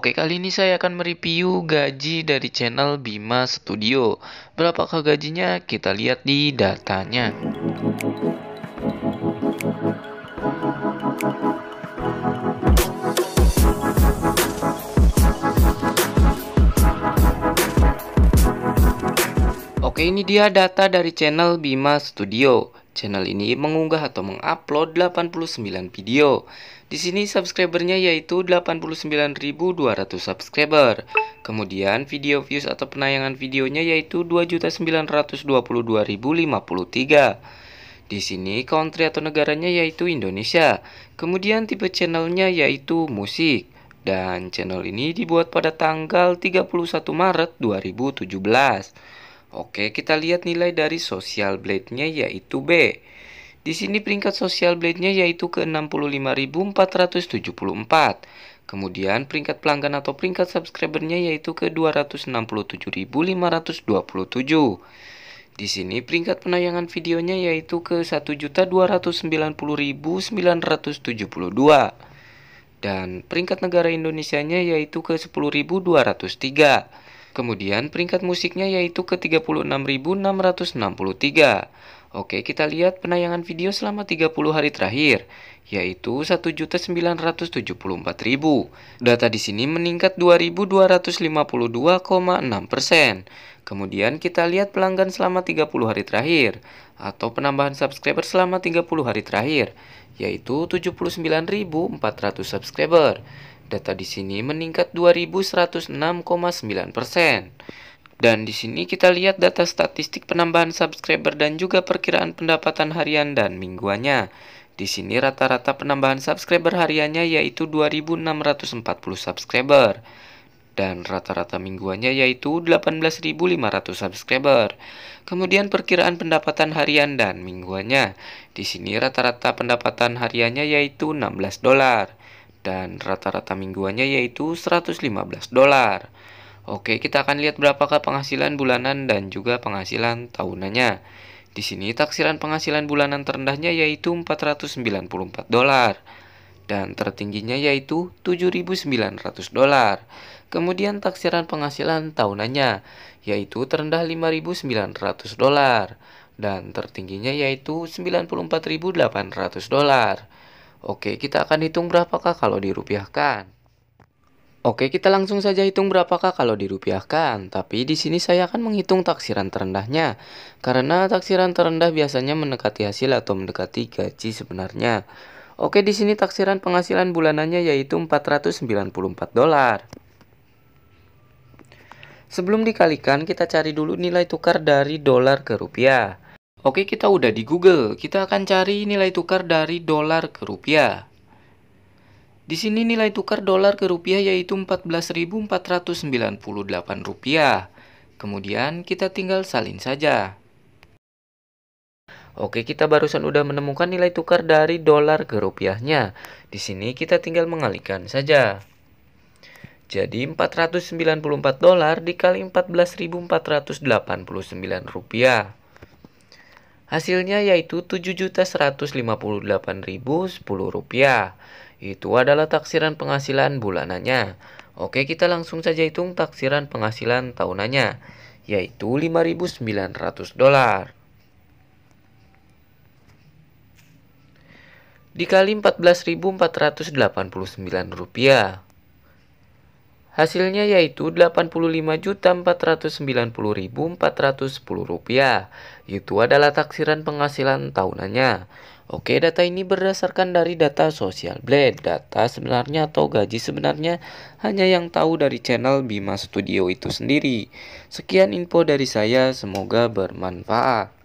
Oke, kali ini saya akan mereview gaji dari channel Bima Studio. Berapakah gajinya? Kita lihat di datanya. Oke, ini dia data dari channel Bima Studio. Channel ini mengunggah atau mengupload 89 video. Di sini subscribernya yaitu 89.200 subscriber. Kemudian video views atau penayangan videonya yaitu 2.922.053. Di sini country atau negaranya yaitu Indonesia. Kemudian tipe channelnya yaitu musik. Dan channel ini dibuat pada tanggal 31 Maret 2017. Oke, kita lihat nilai dari social blade-nya yaitu B. Di sini peringkat social blade-nya yaitu ke 65.474. Kemudian peringkat pelanggan atau peringkat subscriber-nya yaitu ke 267.527. Di sini peringkat penayangan videonya yaitu ke 1.290.972. Dan peringkat negara Indonesia-nya yaitu ke 10.203. Kemudian peringkat musiknya yaitu ke 36.663. Oke, kita lihat penayangan video selama 30 hari terakhir, yaitu 1.974.000. Data di sini meningkat 2.252,6 persen. Kemudian kita lihat pelanggan selama 30 hari terakhir, atau penambahan subscriber selama 30 hari terakhir, yaitu 79.400 subscriber. Data di sini meningkat 2106,9 persen. Dan di sini kita lihat data statistik penambahan subscriber dan juga perkiraan pendapatan harian dan mingguannya. Di sini rata-rata penambahan subscriber hariannya yaitu 2640 subscriber dan rata-rata mingguannya yaitu 18.500 subscriber. Kemudian perkiraan pendapatan harian dan mingguannya. Di sini rata-rata pendapatan hariannya yaitu 16 dolar dan rata-rata mingguannya yaitu 115 dolar. Oke, kita akan lihat berapakah penghasilan bulanan dan juga penghasilan tahunannya. Di sini taksiran penghasilan bulanan terendahnya yaitu 494 dolar dan tertingginya yaitu 7.900 dolar. Kemudian taksiran penghasilan tahunannya yaitu terendah 5.900 dolar dan tertingginya yaitu 94.800 dolar. Oke, kita akan hitung berapakah kalau dirupiahkan. Oke, kita langsung saja hitung berapakah kalau dirupiahkan. Tapi di sini saya akan menghitung taksiran terendahnya. Karena taksiran terendah biasanya mendekati hasil atau mendekati gaji sebenarnya. Oke, di sini taksiran penghasilan bulanannya yaitu 494 dolar. Sebelum dikalikan, kita cari dulu nilai tukar dari dolar ke rupiah. Oke, kita udah di Google. Kita akan cari nilai tukar dari dolar ke rupiah. Di sini nilai tukar dolar ke rupiah yaitu 14.498 rupiah. Kemudian kita tinggal salin saja. Oke, kita barusan udah menemukan nilai tukar dari dolar ke rupiahnya. Di sini kita tinggal mengalihkan saja. Jadi 494 dolar dikali 14.489 rupiah. Hasilnya yaitu 7.158.010 rupiah Itu adalah taksiran penghasilan bulanannya. Oke, kita langsung saja hitung taksiran penghasilan tahunannya, yaitu 5.900 dolar. Dikali 14.489 rupiah. Hasilnya yaitu Rp85.490.410. Itu adalah taksiran penghasilan tahunannya. Oke, data ini berdasarkan dari data Social Blade. Data sebenarnya atau gaji sebenarnya hanya yang tahu dari channel Bima Studio itu sendiri. Sekian info dari saya, semoga bermanfaat.